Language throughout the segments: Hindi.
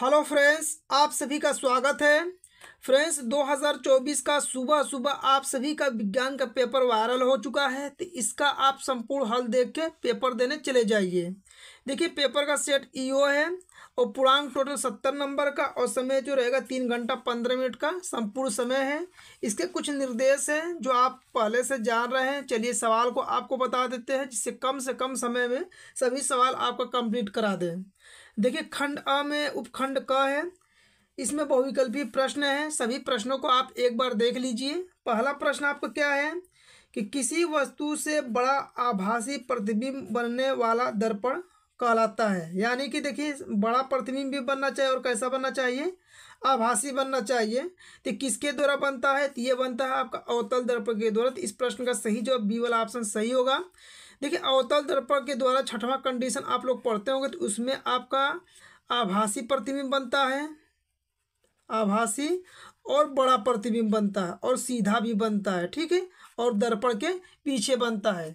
हेलो फ्रेंड्स आप सभी का स्वागत है फ्रेंड्स 2024 का सुबह सुबह आप सभी का विज्ञान का पेपर वायरल हो चुका है तो इसका आप संपूर्ण हल देख के पेपर देने चले जाइए देखिए पेपर का सेट ईओ है और पूर्णांक टोटल सत्तर नंबर का और समय जो रहेगा तीन घंटा पंद्रह मिनट का संपूर्ण समय है इसके कुछ निर्देश हैं जो आप पहले से जान रहे हैं चलिए सवाल को आपको बता देते हैं जिससे कम से कम समय में सभी सवाल आपका कंप्लीट करा दें देखिए खंड अ में उपखंड क है इसमें बहुविकल्पी प्रश्न है सभी प्रश्नों को आप एक बार देख लीजिए पहला प्रश्न आपको क्या है कि किसी वस्तु से बड़ा आभासी प्रतिबिंब बनने वाला दर्पण कहलाता है यानी कि देखिए बड़ा प्रतिबिंब भी बनना चाहिए और कैसा बनना चाहिए आभासी बनना चाहिए तो किसके द्वारा बनता है तो ये बनता है आपका अवतल दर्पण के द्वारा तो इस प्रश्न का सही जवाब बी वाला ऑप्शन सही होगा देखिए अवतल दर्पण के द्वारा छठवां कंडीशन आप लोग पढ़ते होंगे तो उसमें आपका आभासी प्रतिबिंब बनता है आभासी और बड़ा प्रतिबिंब बनता है और सीधा भी बनता है ठीक है और दर्पण के पीछे बनता है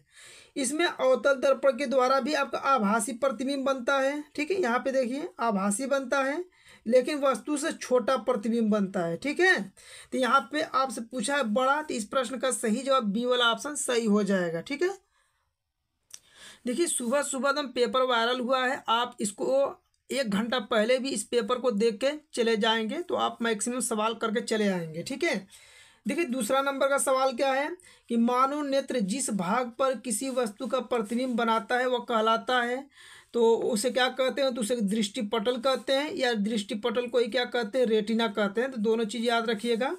इसमें अवतल दर्पण के द्वारा भी आपका आभासी प्रतिबिंब बनता है ठीक है यहाँ पे देखिए आभासी बनता है लेकिन वस्तु से छोटा प्रतिबिंब बनता है ठीक है तो यहाँ पे आपसे पूछा है बड़ा तो इस प्रश्न का सही जवाब बी वाला ऑप्शन सही हो जाएगा ठीक है देखिए सुबह सुबह एकदम पेपर वायरल हुआ है आप इसको एक घंटा पहले भी इस पेपर को देख के चले जाएंगे तो आप मैक्सिमम सवाल करके चले आएंगे ठीक है देखिए दूसरा नंबर का सवाल क्या है कि मानव नेत्र जिस भाग पर किसी वस्तु का प्रतिबिंब बनाता है वह कहलाता है तो उसे क्या कहते हैं तो उसे दृष्टिपटल कहते हैं या दृष्टिपटल को ही क्या कहते हैं रेटिना कहते हैं तो दोनों चीज़ याद रखिएगा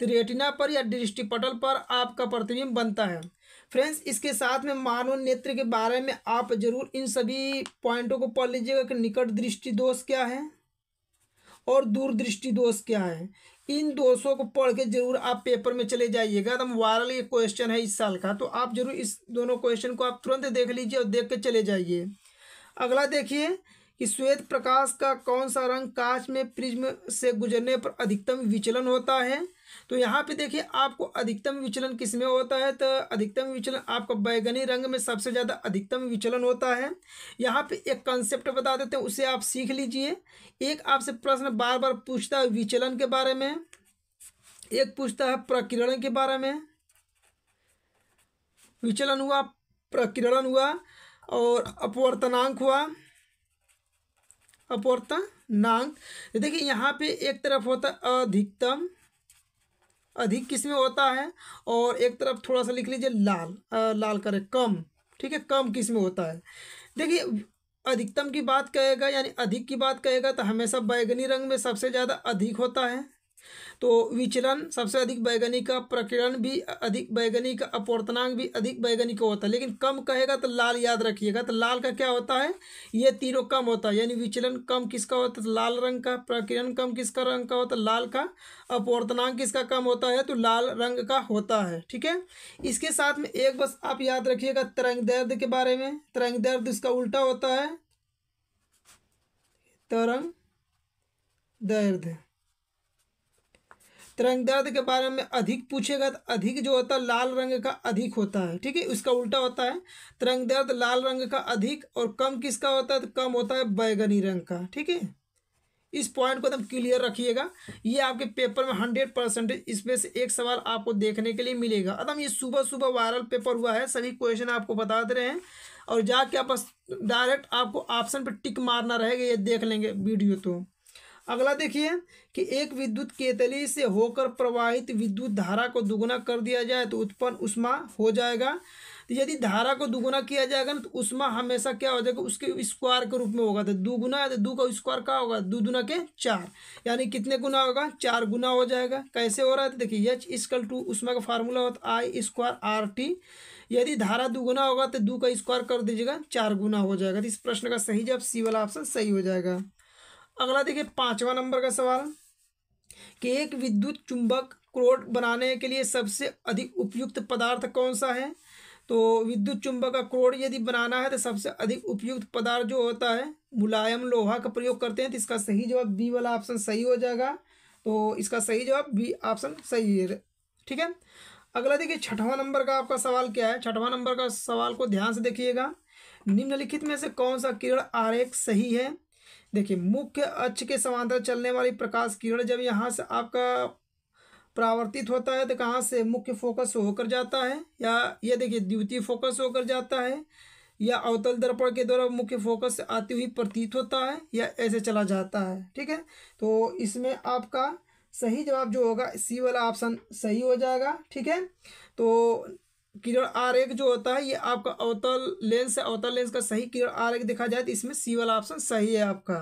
तो रेटिना पर या दृष्टिपटल पर आपका प्रतिबिंब बनता है फ्रेंड्स इसके साथ में मानव नेत्र के बारे में आप जरूर इन सभी पॉइंटों को पढ़ लीजिएगा कि निकट दृष्टि दोष क्या है और दूरदृष्टि दोष क्या है इन 200 को पढ़ के जरूर आप पेपर में चले जाइएगा एकदम वायरल ये क्वेश्चन है इस साल का तो आप जरूर इस दोनों क्वेश्चन को आप तुरंत देख लीजिए और देख के चले जाइए अगला देखिए कि श्वेत प्रकाश का कौन सा रंग कांच में प्रिज्म से गुजरने पर अधिकतम विचलन होता है तो यहाँ पे देखिए आपको अधिकतम विचलन किस में होता है तो अधिकतम विचलन आपका बैगनी रंग में सबसे ज़्यादा अधिकतम विचलन होता है यहाँ पे एक कंसेप्ट बता देते हैं उसे आप सीख लीजिए एक आपसे प्रश्न बार बार पूछता है विचलन के बारे में एक पूछता है प्रकिरण के बारे में विचलन हुआ प्रकिरण हुआ और अपवर्तनांक हुआ अपवर्तनांक देखिए यहाँ पे एक तरफ होता है अधिकतम अधिक किस में होता है और एक तरफ थोड़ा सा लिख लीजिए लाल आ, लाल करें कम ठीक है कम किस में होता है देखिए अधिकतम की बात कहेगा यानी अधिक की बात कहेगा तो हमेशा बैगनी रंग में सबसे ज़्यादा अधिक होता है तो विचलन सबसे अधिक बैगनी का प्रकरण भी अधिक बैगनी का अपवर्तनांक भी अधिक बैगनी का होता है लेकिन कम कहेगा तो लाल याद रखिएगा तो लाल का क्या होता है ये तीनों कम होता है यानी विचलन कम किसका होता है तो लाल रंग का प्रकरण कम किसका रंग का होता है लाल का अपवर्तनांक किसका कम होता है तो लाल रंग का होता है ठीक है इसके साथ में एक बस आप याद रखिएगा तरंग दर्द के बारे में तरंग दर्द इसका उल्टा होता है तरंग दर्द तिरंग दर्द के बारे में अधिक पूछेगा तो अधिक जो होता है लाल रंग का अधिक होता है ठीक है उसका उल्टा होता है तिरंग दर्द लाल रंग का अधिक और कम किसका होता है तो कम होता है बैगनी रंग का ठीक है इस पॉइंट को एकदम तो क्लियर रखिएगा ये आपके पेपर में हंड्रेड परसेंटेज इसमें से एक सवाल आपको देखने के लिए मिलेगा एकदम ये सुबह सुबह वायरल पेपर हुआ है सभी क्वेश्चन आपको बता दे रहे हैं और जाके आप डायरेक्ट आपको ऑप्शन पर टिक मारना रहेगा ये देख लेंगे वीडियो तो अगला देखिए कि एक विद्युत केतली से होकर प्रवाहित विद्युत धारा को दुगुना कर दिया जाए तो उत्पन्न उष्मा हो जाएगा तो यदि धारा को दुगुना किया जाएगा ना तो उष्मा हमेशा क्या हो जाएगा उसके स्क्वायर के रूप में होगा तो दुगुना तो दो का स्क्वायर क्या होगा दो दुना के चार यानी कितने गुना होगा चार गुना हो जाएगा कैसे हो रहा है तो देखिए एच इसकल टू उष्मा का फार्मूला होता है आई स्क्वायर आर टी यदि धारा दुगुना होगा तो दो का स्क्वायर कर दीजिएगा चार गुना हो जाएगा तो इस प्रश्न का सही जवाब सी वाला ऑप्शन सही हो जाएगा अगला देखिए पांचवा नंबर का सवाल कि एक विद्युत चुंबक क्रोड बनाने के लिए सबसे अधिक उपयुक्त पदार्थ कौन सा है तो विद्युत चुंबक का क्रोड यदि बनाना है तो सबसे अधिक उपयुक्त पदार्थ जो होता है मुलायम लोहा का प्रयोग करते हैं तो इसका सही जवाब बी वाला ऑप्शन सही हो जाएगा तो इसका सही जवाब बी ऑप्शन सही है ठीक है अगला देखिए छठवां नंबर का आपका सवाल क्या है छठवां नंबर का सवाल को ध्यान से देखिएगा निम्नलिखित में से कौन सा किरण आरेख सही है देखिए मुख्य अक्ष के समांतर चलने वाली प्रकाश किरण जब यहाँ से आपका प्रावर्तित होता है तो कहाँ से मुख्य फोकस होकर जाता है या ये देखिए द्वितीय फोकस होकर जाता है या अवतल दर्पण के द्वारा मुख्य फोकस आती हुई प्रतीत होता है या ऐसे चला जाता है ठीक है तो इसमें आपका सही जवाब जो होगा सी वाला ऑप्शन सही हो जाएगा ठीक है तो किरण आर एक जो होता है ये आपका अवतल लेंस है अवतल लेंस का सही किरण आर एक देखा जाए तो इसमें सी वाला ऑप्शन सही है आपका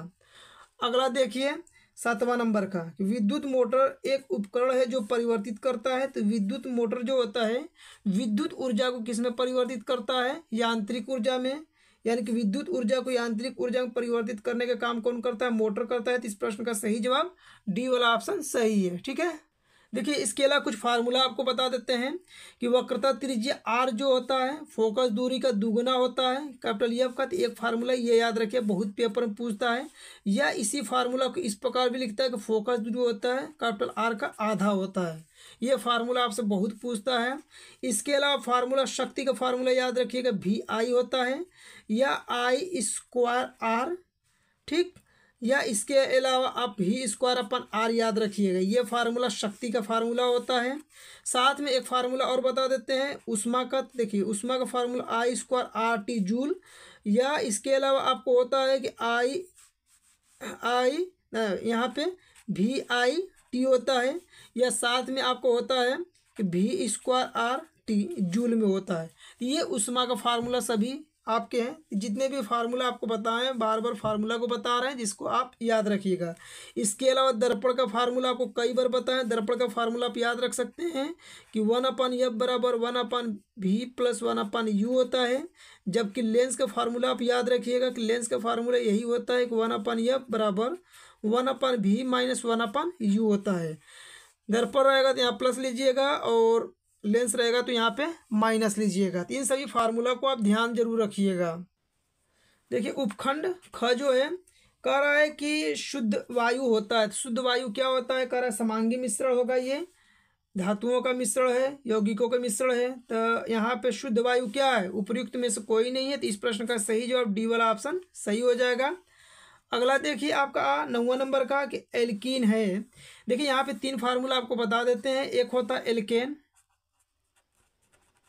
अगला देखिए सातवां नंबर का विद्युत मोटर एक उपकरण है जो परिवर्तित करता है तो विद्युत मोटर जो होता है विद्युत ऊर्जा को किसमें परिवर्तित करता है यांत्रिक ऊर्जा में यानी कि विद्युत ऊर्जा को यांत्रिक ऊर्जा में परिवर्तित करने का काम कौन करता है मोटर करता है तो इस प्रश्न का सही जवाब डी वाला ऑप्शन सही है ठीक है देखिए इसके अलावा कुछ फार्मूला आपको बता देते हैं कि वक्रता त्रिज्या आर जो होता है फोकस दूरी का दुगुना होता है कैपिटल एफ e का तो एक फार्मूला ये याद रखिए बहुत पेपर में पूछता है या इसी फार्मूला को इस प्रकार भी लिखता है कि फोकस दूरी होता है कैपिटल आर का आधा होता है ये फार्मूला आपसे बहुत पूछता है इसके अलावा फार्मूला शक्ति का फार्मूला याद रखिएगा वी आई होता है या आई स्क्वायर आर ठीक या इसके अलावा आप भी स्क्वायर अपन आर याद रखिएगा ये फार्मूला शक्ति का फार्मूला होता है साथ में एक फार्मूला और बता देते हैं उष्मा का देखिए उषमा का formula I square R T joule या इसके अलावा आपको होता है कि आई आई यहाँ पे भी आई टी होता है या साथ में आपको होता है कि भी स्क्वायर आर टी जूल में होता है ये उषमा का फार्मूला सभी आपके हैं जितने भी फार्मूला आपको बताए हैं बार बार फार्मूला को बता रहे हैं जिसको आप याद रखिएगा इसके अलावा दर्पण का फार्मूला आपको कई बार बताएं दर्पण का फार्मूला आप याद रख सकते हैं कि वन अपन एफ बराबर वन अपन भी प्लस वन अपन यू होता है जबकि लेंस का फार्मूला आप याद रखिएगा कि लेंस का फार्मूला यही होता है कि वन अपन एफ बराबर वन अपन भी माइनस वन अपन यू होता है दर्पण रहेगा तो यहाँ प्लस लीजिएगा और लेंस रहेगा तो यहाँ पे माइनस लीजिएगा तो इन सभी फार्मूला को आप ध्यान जरूर रखिएगा देखिए उपखंड ख जो है कह रहा है कि शुद्ध वायु होता है तो शुद्ध वायु क्या होता है कह रहा है समांगी मिश्रण होगा ये धातुओं का मिश्रण है यौगिकों का मिश्रण है तो यहाँ पे शुद्ध वायु क्या है उपयुक्त में से कोई नहीं है तो इस प्रश्न का सही जवाब डी वाला ऑप्शन सही हो जाएगा अगला देखिए आपका नौवा नंबर का कि एल्कीन है देखिए यहाँ पे तीन फार्मूला आपको बता देते हैं एक होता है एल्केन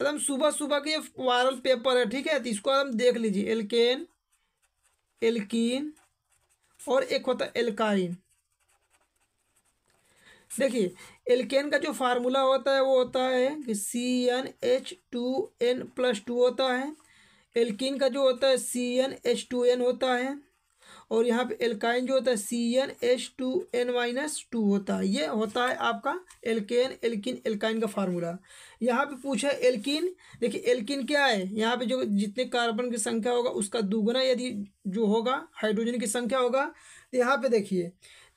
एकदम सुबह सुबह के वायरल पेपर है ठीक है तो इसको हम देख लीजिए एल्केन एल्किन और एक होता है एल्काइन देखिए एल्केन का जो फार्मूला होता है वो होता है कि C N H two N plus two होता है एल्किन का जो होता है C N H two N होता है और यहाँ पे एल्काइन जो होता है C N H two N minus two होता है ये होता है आपका एल्केन एल्किन एल्काइन का फार्मूला यहाँ पे पूछा है एल्किन देखिए एल्किन क्या है यहाँ पे जो जितने कार्बन की संख्या होगा उसका दुगुना यदि जो होगा हाइड्रोजन की संख्या होगा तो यहाँ पे देखिए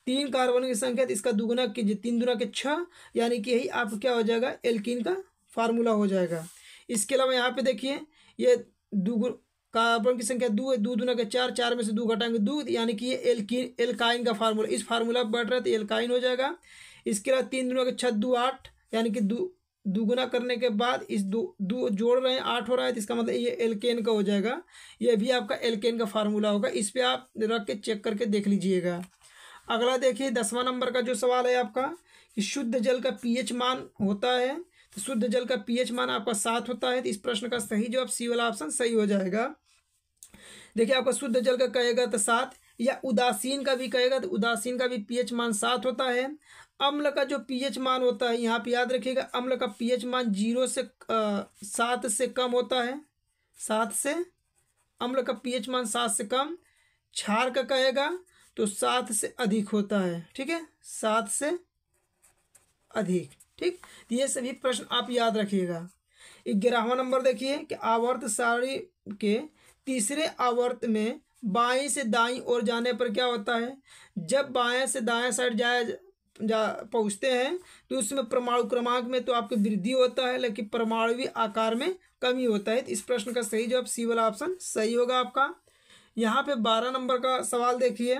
तीन कार्बन की संख्या तो इसका दुगुना के तीन दुना के छः यानी कि यही आपका क्या हो जाएगा एल्किन का फार्मूला हो जाएगा इसके अलावा यहाँ पर देखिए ये दुगुना कार्बन की संख्या दो है दो दुना के चार चार में से दो घटाएंगे दूध यानी कि ये एल्किन एल्काइन का फार्मूला इस फार्मूला पर बैठ रहा है तो एल्काइन हो जाएगा इसके अलावा तीन दुना के छः दो आठ यानी कि दो दुगुना करने के बाद इस दो दो जोड़ रहे हैं आठ हो रहा है तो इसका मतलब ये एल्केन का हो जाएगा ये भी आपका एल्केन का फार्मूला होगा इस पर आप रख के चेक करके देख लीजिएगा अगला देखिए दसवां नंबर का जो सवाल है आपका कि शुद्ध जल का एच मान होता है तो शुद्ध जल का पीएच मान आपका सात होता है तो इस प्रश्न का सही जवाब सी वाला ऑप्शन सही हो जाएगा देखिए आपका शुद्ध जल का कहेगा तो सात या उदासीन का भी कहेगा तो उदासीन का भी पीएच मान सात होता है अम्ल का जो पीएच मान होता है यहाँ पे याद रखिएगा अम्ल का पीएच मान जीरो से सात से कम होता है सात से अम्ल का पीएच मान सात से कम छार का कहेगा तो सात से अधिक होता है ठीक है सात से अधिक ठीक ये सभी प्रश्न आप याद रखिएगा ग्यारहवा नंबर देखिए कि आवर्त सारणी के तीसरे आवर्त में बाएं से दाई ओर जाने पर क्या होता है जब बाएं से दाएं साइड जाया जा पहुँचते हैं तो उसमें परमाणु क्रमांक में तो आपकी वृद्धि होता है लेकिन परमाणुवी आकार में कमी होता है तो इस प्रश्न का सही जवाब सी वाला ऑप्शन सही होगा आपका यहाँ पे बारह नंबर का सवाल देखिए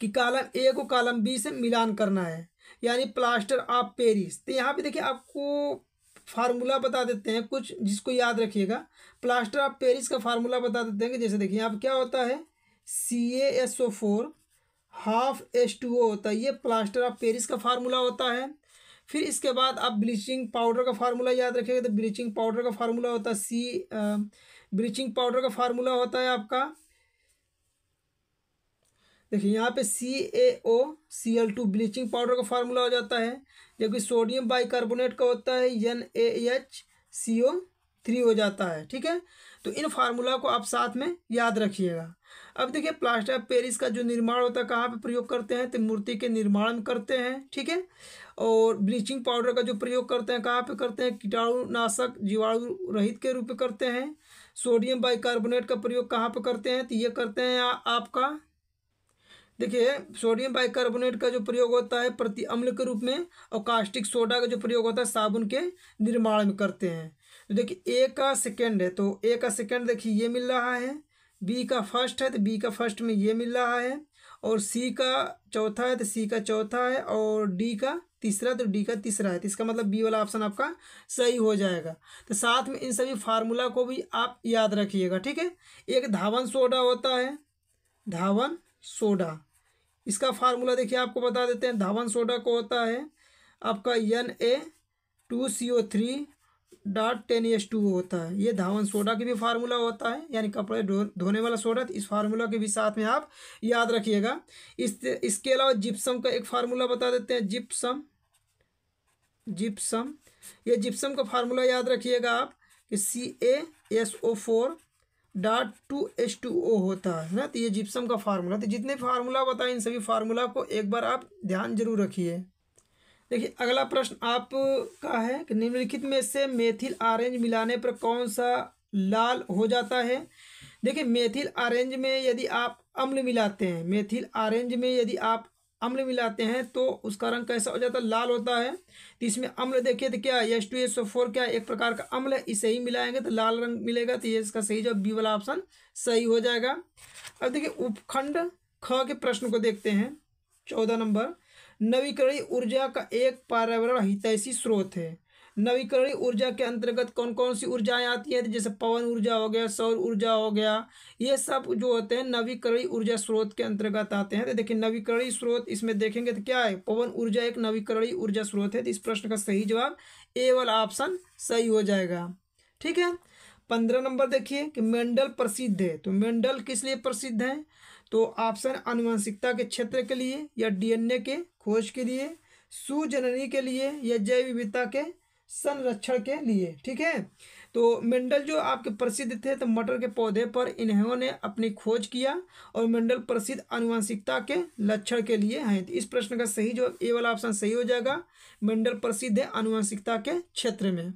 कि कालम ए को कालम बी से मिलान करना है यानी प्लास्टर ऑफ पेरिस तो यहाँ पे देखिए आपको फार्मूला बता देते हैं कुछ जिसको याद रखिएगा प्लास्टर ऑफ पेरिस का फार्मूला बता देते हैं कि जैसे देखिए यहाँ क्या होता है C A S O four half S two O होता है ये प्लास्टर ऑफ पेरिस का फार्मूला होता है फिर इसके बाद आप ब्लीचिंग पाउडर का फार्मूला याद रखिएगा तो ब्लीचिंग पाउडर का फार्मूला होता है सी ब्लीचिंग पाउडर का फार्मूला होता है आपका देखिए यहाँ पे C A O C L two bleaching powder का फार्मूला हो जाता है जबकि सोडियम बाइकार्बोनेट का होता है N A H C O three हो जाता है ठीक है तो इन फार्मूला को आप साथ में याद रखिएगा अब देखिए प्लास्टर ऑफ पेरिस का जो निर्माण होता है कहाँ पे प्रयोग करते हैं तो मूर्ति के निर्माण में करते हैं ठीक है और ब्लीचिंग पाउडर का जो प्रयोग करते हैं कहाँ पे करते हैं कीटाणुनाशक जीवाणु रहित के रूप में करते हैं सोडियम बाइकार्बोनेट का प्रयोग कहाँ पे करते हैं तो ये करते हैं आपका देखिए सोडियम बाइकार्बोनेट का जो प्रयोग होता है प्रति अम्ल के रूप में और कास्टिक सोडा का जो प्रयोग होता है साबुन के निर्माण में करते हैं तो देखिए ए का सेकेंड है तो ए का सेकेंड देखिए ये मिल रहा है बी का फर्स्ट है तो बी का फर्स्ट में ये मिल रहा है और सी का चौथा है तो सी का चौथा है और डी का तीसरा तो डी का तीसरा है तो इसका मतलब बी वाला ऑप्शन आपका सही हो जाएगा तो साथ में इन सभी फार्मूला को भी आप याद रखिएगा ठीक है एक धावन सोडा होता है धावन सोडा इसका फार्मूला देखिए आपको बता देते हैं धावन सोडा को होता है आपका N A two C O three dot ten S two होता है ये धावन सोडा की भी फार्मूला होता है यानी कपड़े धोने वाला सोडा इस फार्मूला के भी साथ में आप याद रखिएगा इस इसके अलावा जिप्सम का एक फार्मूला बता देते हैं जिप्सम जिप्सम ये जिप्सम का फार्मूला याद रखिएगा आप कि C A S O four dot two H two O होता है ना तो ये जिप्सम का फार्मूला तो जितने फार्मूला बताए इन सभी फार्मूला को एक बार आप ध्यान जरूर रखिए देखिए अगला प्रश्न आप का है कि निम्नलिखित में से मेथिल ऑरेंज मिलाने पर कौन सा लाल हो जाता है देखिए मेथिल आरेंज में यदि आप अम्ल मिलाते हैं मेथिल आरेंज में यदि आप अम्ल मिलाते हैं तो उसका रंग कैसा हो जाता है लाल होता है तो इसमें अम्ल देखिए तो क्या एस टू एस फोर क्या एक प्रकार का अम्ल है इसे ही मिलाएंगे तो लाल रंग मिलेगा तो ये इसका सही जो बी वाला ऑप्शन सही हो जाएगा अब देखिए उपखंड ख के प्रश्न को देखते हैं चौदह नंबर नवीकरणीय ऊर्जा का एक पर्यावरण हितैषी स्रोत है नवीकरणीय ऊर्जा के अंतर्गत कौन कौन सी ऊर्जाएं आती है जैसे पवन ऊर्जा हो गया सौर ऊर्जा हो गया ये सब जो होते हैं नवीकरणीय ऊर्जा स्रोत के अंतर्गत आते हैं तो देखिए नवीकरणीय स्रोत इसमें देखेंगे तो क्या है पवन ऊर्जा एक नवीकरणीय ऊर्जा स्रोत है तो इस प्रश्न का सही जवाब ए वाला ऑप्शन सही हो जाएगा ठीक है पंद्रह नंबर देखिए कि मेंडल प्रसिद्ध है तो मेंडल किस लिए प्रसिद्ध है तो ऑप्शन अनुवंशिकता के क्षेत्र के लिए या डीएनए के खोज के लिए सुजननी के लिए या जैव विविधता के संरक्षण के लिए ठीक है तो मेंडल जो आपके प्रसिद्ध थे तो मटर के पौधे पर इन्होंने अपनी खोज किया और मेंडल प्रसिद्ध अनुवांशिकता के लक्षण के लिए हैं तो इस प्रश्न का सही जो ए वाला ऑप्शन सही हो जाएगा मेंडल प्रसिद्ध है अनुवांशिकता के क्षेत्र में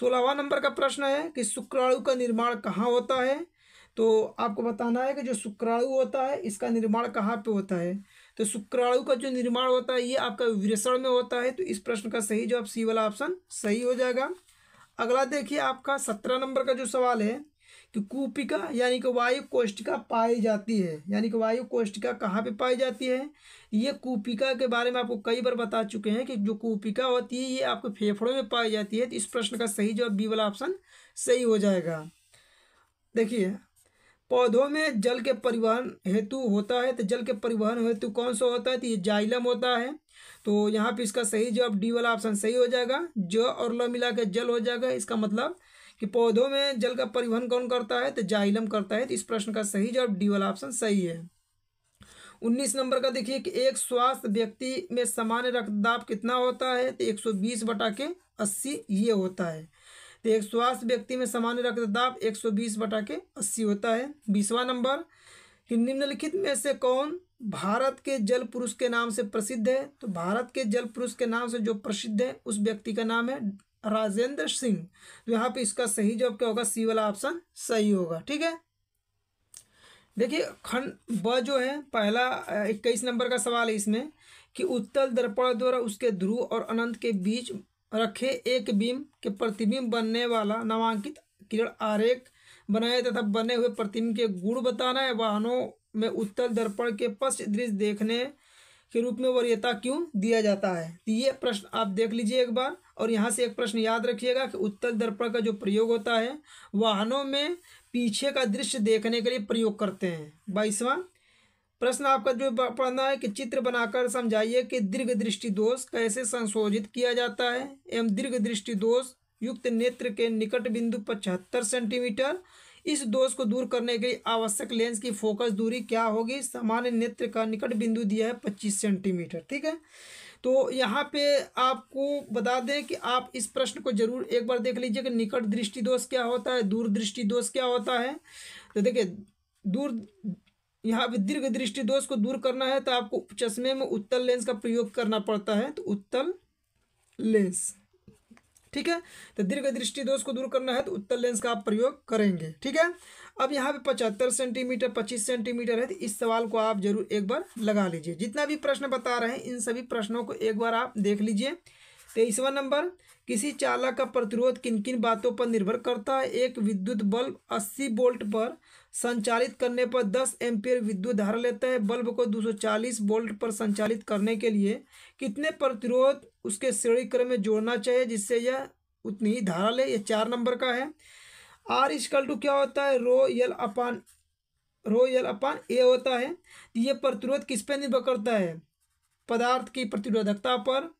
सोलहवा नंबर का प्रश्न है कि शुक्राणु का निर्माण कहाँ होता है तो आपको बताना है कि जो शुक्राणु होता है इसका निर्माण कहाँ पर होता है तो शुक्राणु का जो निर्माण होता है ये आपका विरसण में होता है तो इस प्रश्न का सही जवाब सी वाला ऑप्शन सही हो जाएगा अगला देखिए आपका सत्रह नंबर का जो सवाल है कि कूपिका यानी कि वायु कोष्टिका पाई जाती है यानी कि वायु कोष्टिका कहाँ पे पाई जाती है ये कूपिका के बारे में आपको कई बार बता चुके हैं कि जो कूपिका होती है ये आपके फेफड़ों में पाई जाती है तो इस प्रश्न का सही जवाब बी वाला ऑप्शन सही हो जाएगा देखिए पौधों में जल के परिवहन हेतु होता है तो जल के परिवहन हेतु कौन सा होता है तो ये जाइलम होता है तो यहाँ पे इसका सही जवाब डी वाला ऑप्शन सही हो जाएगा ज और ल मिला के जल हो जाएगा इसका मतलब कि पौधों में जल का परिवहन कौन करता है तो जाइलम करता है तो इस प्रश्न का सही जवाब डी वाला ऑप्शन सही है उन्नीस नंबर का देखिए कि एक स्वास्थ्य व्यक्ति में सामान्य रक्तदाब कितना होता है तो एक सौ बीस बटा के अस्सी ये होता है तो एक स्वास्थ्य व्यक्ति में सामान्य रक्तदाब एक सौ बीस बटा के अस्सी होता है बीसवा नंबर कि निम्नलिखित में से कौन भारत के जल पुरुष के नाम से प्रसिद्ध है तो भारत के जल पुरुष के नाम से जो प्रसिद्ध है उस व्यक्ति का नाम है राजेंद्र सिंह तो यहाँ पे इसका सही जवाब क्या होगा सी वाला ऑप्शन सही होगा ठीक है देखिए खंड ब जो है पहला इक्कीस नंबर का सवाल है इसमें कि उत्तल दर्पण द्वारा उसके ध्रुव और अनंत के बीच रखे एक बीम के प्रतिबिंब बनने वाला नामांकित किरण आरेख बनाए तथा बने हुए प्रतिबिंब के गुण बताना है वाहनों में उत्तर दर्पण के पश्च दृश्य देखने के रूप में वरीयता क्यों दिया जाता है तो ये प्रश्न आप देख लीजिए एक बार और यहाँ से एक प्रश्न याद रखिएगा कि उत्तर दर्पण का जो प्रयोग होता है वाहनों में पीछे का दृश्य देखने के लिए प्रयोग करते हैं बाईसवां प्रश्न आपका जो पढ़ना है कि चित्र बनाकर समझाइए कि दीर्घ दृष्टि दोष कैसे संशोधित किया जाता है एवं दीर्घ दृष्टि दोष युक्त नेत्र के निकट बिंदु पचहत्तर सेंटीमीटर इस दोष को दूर करने के लिए आवश्यक लेंस की फोकस दूरी क्या होगी सामान्य नेत्र का निकट बिंदु दिया है पच्चीस सेंटीमीटर ठीक है तो यहाँ पे आपको बता दें कि आप इस प्रश्न को जरूर एक बार देख लीजिए कि निकट दृष्टि दोष क्या होता है दूर दृष्टि दोष क्या होता है तो देखिए दूर यहाँ दीर्घ दृष्टि दोष को दूर करना है तो आपको चश्मे में उत्तल लेंस का प्रयोग करना पड़ता है तो उत्तल लेंस ठीक है तो दीर्घ दृष्टि दोष को दूर करना है तो उत्तल लेंस का आप प्रयोग करेंगे ठीक है अब यहाँ पे पचहत्तर सेंटीमीटर पच्चीस सेंटीमीटर है तो इस सवाल को आप जरूर एक बार लगा लीजिए जितना भी प्रश्न बता रहे हैं इन सभी प्रश्नों को एक बार आप देख लीजिए तेईसवा नंबर किसी चालक का प्रतिरोध किन किन बातों पर निर्भर करता है एक विद्युत बल्ब अस्सी वोल्ट पर संचालित करने पर 10 एम्पियर विद्युत धारा लेता है बल्ब को 240 वोल्ट पर संचालित करने के लिए कितने प्रतिरोध उसके श्रेणी क्रम में जोड़ना चाहिए जिससे यह उतनी ही धारा ले यह चार नंबर का है आर इसकल टू क्या होता है रो यल अपान रो यल अपान ए होता है ये प्रतिरोध किस पर निर्भर करता है पदार्थ की प्रतिरोधकता पर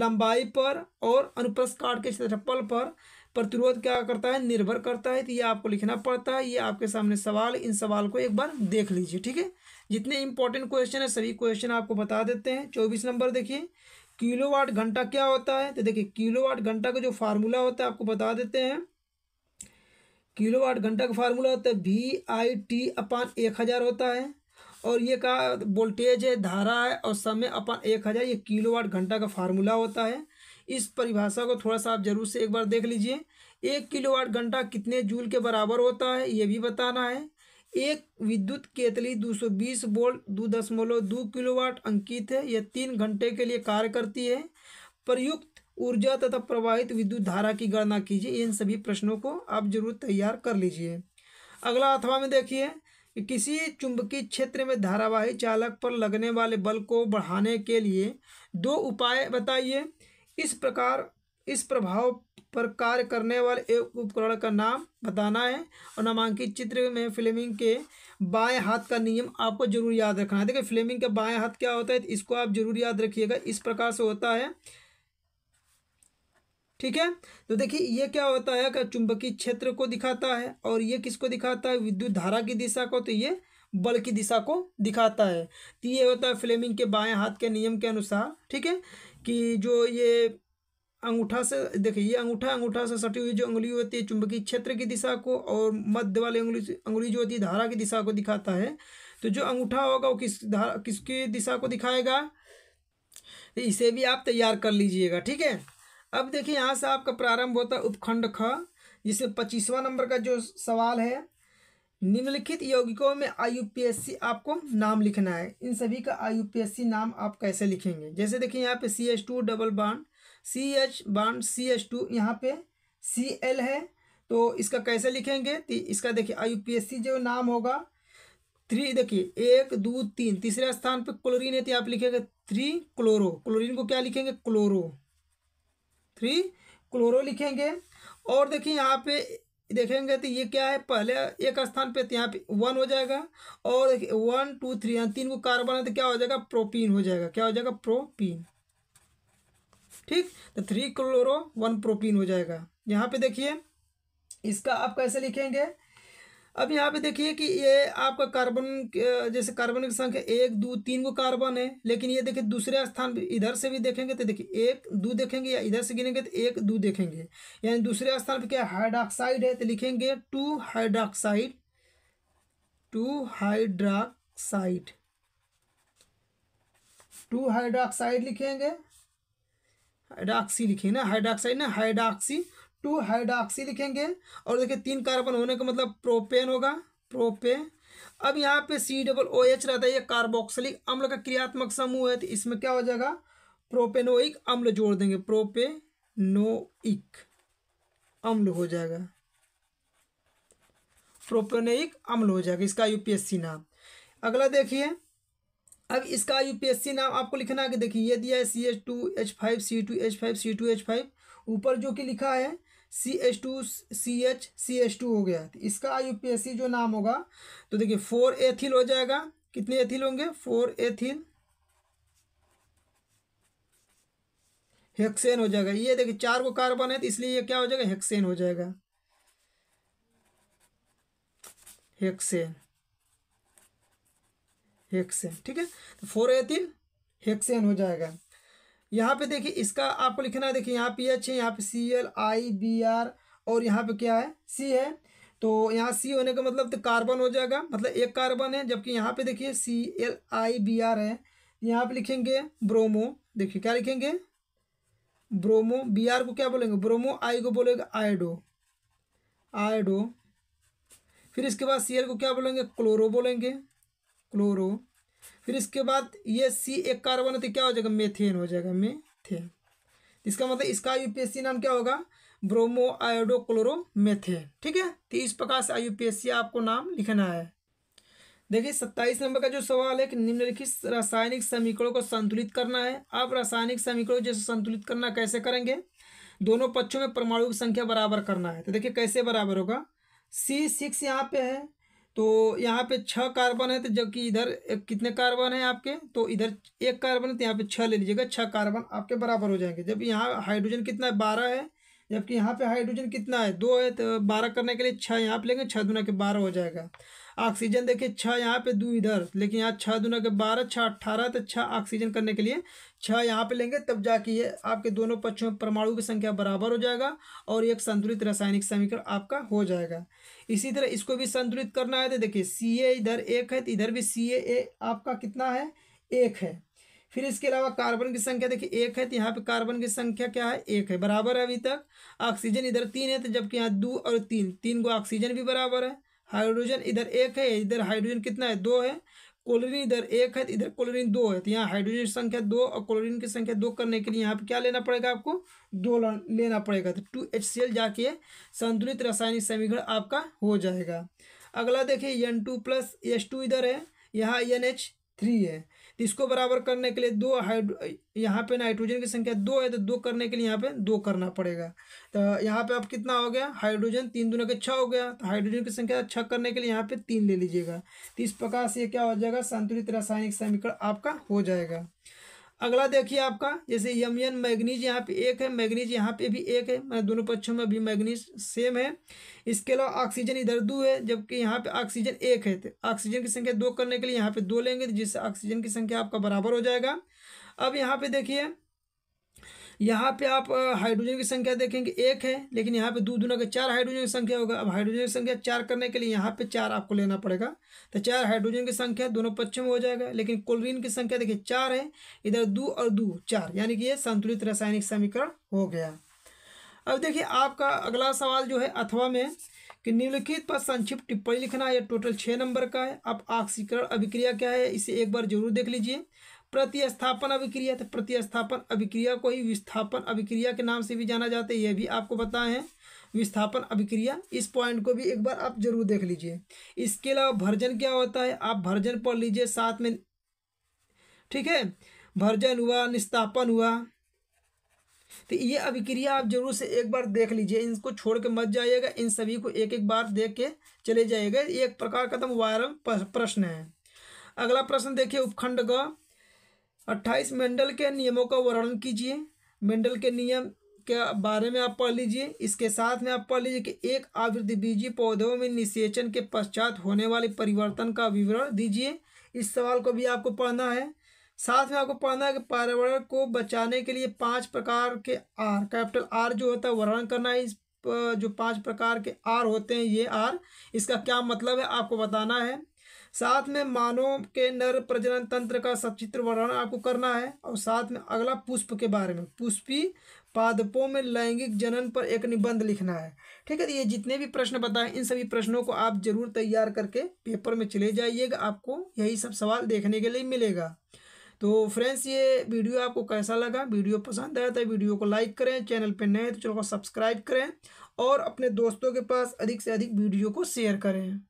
लंबाई पर और अनुप्रस्थ काट के क्षेत्रफल पर प्रतिरोध क्या करता है निर्भर करता है तो ये आपको लिखना पड़ता है ये आपके सामने सवाल इन सवाल को एक बार देख लीजिए ठीक है जितने इंपॉर्टेंट क्वेश्चन है सभी क्वेश्चन आपको बता देते हैं चौबीस नंबर देखिए किलोवाट घंटा क्या होता है तो देखिए किलोवाट घंटा का जो फार्मूला होता है आपको बता देते हैं किलोवाट घंटा का फार्मूला होता है वी आई टी अपान एक हज़ार होता है और ये का वोल्टेज है धारा है और समय अपान एक हज़ार ये किलोवाट घंटा का फार्मूला होता है इस परिभाषा को थोड़ा सा आप जरूर से एक बार देख लीजिए एक किलोवाट घंटा कितने जूल के बराबर होता है ये भी बताना है एक विद्युत केतली 220 वोल्ट दो दशमलव दो किलोवाट अंकित है यह तीन घंटे के लिए कार्य करती है प्रयुक्त ऊर्जा तथा प्रवाहित विद्युत धारा की गणना कीजिए इन सभी प्रश्नों को आप जरूर तैयार कर लीजिए अगला अथवा में देखिए कि किसी चुंबकीय क्षेत्र में धारावाही चालक पर लगने वाले बल को बढ़ाने के लिए दो उपाय बताइए इस प्रकार इस प्रभाव पर कार्य करने वाले एक उपकरण का नाम बताना है और नामांकित चित्र में फ्लेमिंग के बाएं हाथ का नियम आपको जरूर याद रखना है देखिए फ्लेमिंग के बाएं हाथ क्या होता है इसको आप जरूर याद रखिएगा इस प्रकार से होता है ठीक है तो देखिए ये क्या होता है कि चुंबकीय क्षेत्र को दिखाता है और ये किसको दिखाता है विद्युत धारा की दिशा को तो ये बल की दिशा को दिखाता है तो ये होता है फ्लेमिंग के बाएं हाथ के नियम के अनुसार ठीक है कि जो ये अंगूठा से देखिए ये अंगूठा अंगूठा से सटी हुई जो उंगली होती है चुंबकीय क्षेत्र की दिशा को और मध्य वाली उंगली उंगली जो होती है धारा की दिशा को दिखाता है तो जो अंगूठा होगा वो किस धारा किसकी दिशा को दिखाएगा इसे भी आप तैयार कर लीजिएगा ठीक है अब देखिए यहाँ से आपका प्रारंभ होता है उपखंड ख जिसमें पच्चीसवा नंबर का जो सवाल है निम्नलिखित यौगिकों में आईयूपीएससी आपको नाम लिखना है इन सभी का आईयूपीएससी नाम आप कैसे लिखेंगे जैसे देखिए यहाँ पे सी एच टू डबल बाड सी एच बाड सी एच टू यहाँ पे सी एल है तो इसका कैसे लिखेंगे इसका देखिए आईयूपीएससी जो नाम होगा थ्री देखिए एक दो तीन तीसरे स्थान पे क्लोरीन है तो आप लिखेंगे थ्री क्लोरो क्लोरीन को क्या लिखेंगे क्लोरो थ्री क्लोरो लिखेंगे और देखिए यहाँ पे देखेंगे तो ये क्या है पहले एक स्थान पे तो यहाँ पे वन हो जाएगा और वन टू थ्री यहाँ तीन को कार्बन है तो क्या हो जाएगा प्रोपीन हो जाएगा क्या हो जाएगा प्रोपीन ठीक तो थ्री क्लोरो वन प्रोपीन हो जाएगा यहाँ पे देखिए इसका आप कैसे लिखेंगे अब यहाँ पे देखिए कि ये आपका कार्बन जैसे कार्बन की संख्या एक दो तीन को कार्बन है लेकिन ये देखिए दूसरे स्थान पर इधर से भी देखेंगे तो देखिए एक दो देखेंगे या इधर से गिनेंगे तो एक दो देखेंगे यानी दूसरे स्थान पे क्या हाइड्रोक्साइड है तो लिखेंगे two hydroxide two hydroxide two hydroxide लिखेंगे हाइड्रॉक्सी लिखेंगे ना हाइड्रोक्साइड ना हाइड्रॉक्सी टू हाइड्रॉक्सी लिखेंगे और देखिए तीन कार्बन होने का मतलब प्रोपेन होगा प्रोपे अब यहाँ पे सी डबल ओ एच रहता है ये कार्बोक्सिलिक अम्ल का क्रियात्मक समूह है तो इसमें क्या हो जाएगा प्रोपेनोइक अम्ल जोड़ देंगे प्रोपेनोइक अम्ल हो जाएगा प्रोपेनोइक अम्ल हो जाएगा इसका यूपीएससी नाम अगला देखिए अब इसका यूपीएससी नाम आपको लिखना है कि देखिए ये दिया है C H two H five C two H five C two H five ऊपर जो कि लिखा है C H two C H C H two हो गया तो इसका सी जो नाम होगा तो देखिए फोर एथिल हो जाएगा कितने एथिल होंगे फोर एथिल हेक्सेन हो जाएगा ये देखिए चार को कार्बन है तो इसलिए ये क्या हो जाएगा हेक्सेन हो जाएगा हेक्सेन हेक्सेन ठीक है तो फोर एथिल हेक्सेन हो जाएगा यहाँ पे देखिए इसका आपको लिखना है देखिए यहाँ पी एच है यहाँ पे C L I B R और यहाँ पे क्या है सी है तो यहाँ सी होने का मतलब तो कार्बन हो जाएगा मतलब एक कार्बन है जबकि यहाँ पे देखिए C L I B R है यहाँ पे लिखेंगे ब्रोमो देखिए क्या लिखेंगे ब्रोमो बी आर को क्या बोलेंगे ब्रोमो आई को बोलेगा आयडो आयडो फिर इसके बाद सी एल को क्या बोलेंगे क्लोरो बोलेंगे क्लोरो फिर इसके बाद ये सी एक कार्बन है तो क्या हो जाएगा मेथेन हो जाएगा मेथेन इसका मतलब इसका आई नाम क्या होगा ब्रोमो आयोडो क्लोरो मेथेन ठीक है तो इस प्रकार से आई आपको नाम लिखना है देखिए सत्ताईस नंबर का जो सवाल है कि निम्नलिखित रासायनिक समीकरणों को संतुलित करना है आप रासायनिक समीकरणों जैसे संतुलित करना कैसे करेंगे दोनों पक्षों में परमाणु की संख्या बराबर करना है तो देखिए कैसे बराबर होगा सी सिक्स यहाँ पे है तो यहाँ पे छः कार्बन है तो जबकि इधर कितने कार्बन है आपके तो इधर एक कार्बन है तो यहाँ पे छः ले लीजिएगा छः कार्बन आपके बराबर हो जाएंगे जब यहाँ हाइड्रोजन कितना है बारह है जबकि यहाँ पे हाइड्रोजन कितना है दो है तो बारह करने के लिए छः यहाँ पे लेंगे छः दुना के बारह हो जाएगा ऑक्सीजन देखिए छः यहाँ पे दो इधर लेकिन यहाँ छः दोनों के बारह छः अट्ठारह तो छः ऑक्सीजन करने के लिए छः यहाँ पे लेंगे तब जाके ये आपके दोनों पक्षों में परमाणु की संख्या बराबर हो जाएगा और एक संतुलित रासायनिक समीकरण आपका हो जाएगा इसी तरह इसको भी संतुलित करना है तो देखिए सी इधर एक है तो इधर भी सी आपका कितना है एक है फिर इसके अलावा कार्बन की संख्या देखिए एक है तो यहाँ पे कार्बन की संख्या क्या है एक है बराबर है अभी तक ऑक्सीजन इधर तीन है तो जबकि यहाँ दो और तीन तीन को ऑक्सीजन भी बराबर है हाइड्रोजन इधर एक है इधर हाइड्रोजन कितना है दो है क्लोरीन इधर एक है इधर क्लोरीन दो है तो यहाँ हाइड्रोजन की संख्या दो और क्लोरीन की संख्या दो करने के लिए यहाँ पे क्या लेना पड़ेगा आपको दो लेना पड़ेगा तो टू एच सी एल जाके संतुलित रासायनिक समीकरण आपका हो जाएगा अगला देखिए N two plus H two इधर है यहाँ एन एच थ्री है तो इसको बराबर करने के लिए दो हाइड्रो यहाँ पे नाइट्रोजन की संख्या दो है तो दो करने के लिए यहाँ पे दो करना पड़ेगा तो यहाँ पे आप कितना हो गया हाइड्रोजन तीन दोनों के छः हो गया तो हाइड्रोजन की संख्या छः करने के लिए यहाँ पे तीन ले लीजिएगा तो इस प्रकार से क्या हो जाएगा संतुलित रासायनिक समीकरण आपका हो जाएगा अगला देखिए आपका जैसे यम एन मैगनीज यहाँ पे एक है मैगनीज यहाँ पे भी एक है मैं दोनों पक्षों में भी मैगनीज सेम है इसके अलावा ऑक्सीजन इधर दो है जबकि यहाँ पे ऑक्सीजन एक है तो ऑक्सीजन की संख्या दो करने के लिए यहाँ पे दो लेंगे तो जिससे ऑक्सीजन की संख्या आपका बराबर हो जाएगा अब यहाँ पे देखिए यहाँ पे आप हाइड्रोजन की संख्या देखेंगे एक है लेकिन यहाँ पे दो दूना का चार हाइड्रोजन की संख्या होगा अब हाइड्रोजन की संख्या चार करने के लिए यहाँ पे चार आपको लेना पड़ेगा तो चार हाइड्रोजन की संख्या दोनों पक्ष में हो जाएगा लेकिन क्लोरीन की संख्या देखिए चार है इधर दो और दो चार यानी कि ये संतुलित रासायनिक समीकरण हो गया अब देखिए आपका अगला सवाल जो है अथवा में कि निम्नलिखित पर संक्षिप्त टिप्पणी लिखना है टोटल छः नंबर का है अब ऑक्सीकरण अभिक्रिया क्या है इसे एक बार जरूर देख लीजिए प्रतिस्थापन अभिक्रिया तो प्रतिस्थापन अभिक्रिया को ही विस्थापन अभिक्रिया के नाम से भी जाना जाता है यह भी आपको बताए हैं विस्थापन अभिक्रिया इस पॉइंट को भी एक बार आप जरूर देख लीजिए इसके अलावा भर्जन क्या होता है आप भर्जन पढ़ लीजिए साथ में ठीक है भर्जन हुआ निस्थापन हुआ तो ये अभिक्रिया आप जरूर से एक बार देख लीजिए इनको छोड़ के मत जाइएगा इन सभी को एक एक बार देख के चले जाइएगा एक प्रकार का एकदम वायरल प्रश्न है अगला प्रश्न देखिए उपखंड का अट्ठाईस मेंडल के नियमों का वर्णन कीजिए मेंडल के नियम के बारे में आप पढ़ लीजिए इसके साथ में आप पढ़ लीजिए कि एक आवृत्ति बीजी पौधों में निषेचन के पश्चात होने वाले परिवर्तन का विवरण दीजिए इस सवाल को भी आपको पढ़ना है साथ में आपको पढ़ना है कि पर्यावरण को बचाने के लिए पांच प्रकार के आर कैपिटल आर जो होता है वर्णन करना है इस जो पांच प्रकार के आर होते हैं ये आर इसका क्या मतलब है आपको बताना है साथ में मानव के नर प्रजनन तंत्र का सचित्र वर्णन आपको करना है और साथ में अगला पुष्प के बारे में पुष्पी पादपों में लैंगिक जनन पर एक निबंध लिखना है ठीक है तो ये जितने भी प्रश्न बताए इन सभी प्रश्नों को आप जरूर तैयार करके पेपर में चले जाइएगा आपको यही सब सवाल देखने के लिए मिलेगा तो फ्रेंड्स ये वीडियो आपको कैसा लगा वीडियो पसंद आया तो वीडियो को लाइक करें चैनल पर नए तो चलो सब्सक्राइब करें और अपने दोस्तों के पास अधिक से अधिक वीडियो को शेयर करें